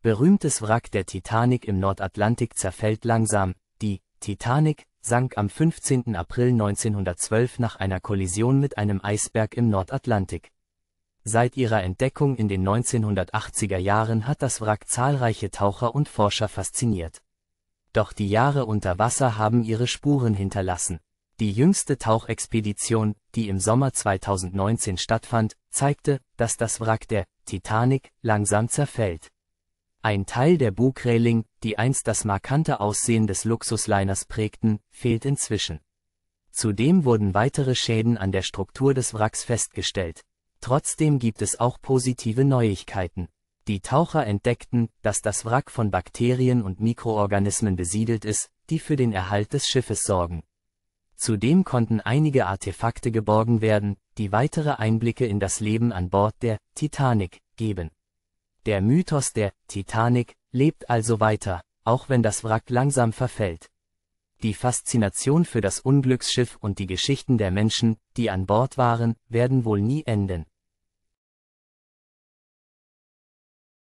Berühmtes Wrack der Titanic im Nordatlantik zerfällt langsam. Die Titanic sank am 15. April 1912 nach einer Kollision mit einem Eisberg im Nordatlantik. Seit ihrer Entdeckung in den 1980er Jahren hat das Wrack zahlreiche Taucher und Forscher fasziniert. Doch die Jahre unter Wasser haben ihre Spuren hinterlassen. Die jüngste Tauchexpedition, die im Sommer 2019 stattfand, zeigte, dass das Wrack der Titanic langsam zerfällt. Ein Teil der Bugreling, die einst das markante Aussehen des Luxusliners prägten, fehlt inzwischen. Zudem wurden weitere Schäden an der Struktur des Wracks festgestellt. Trotzdem gibt es auch positive Neuigkeiten. Die Taucher entdeckten, dass das Wrack von Bakterien und Mikroorganismen besiedelt ist, die für den Erhalt des Schiffes sorgen. Zudem konnten einige Artefakte geborgen werden, die weitere Einblicke in das Leben an Bord der Titanic geben. Der Mythos der Titanic lebt also weiter, auch wenn das Wrack langsam verfällt. Die Faszination für das Unglücksschiff und die Geschichten der Menschen, die an Bord waren, werden wohl nie enden.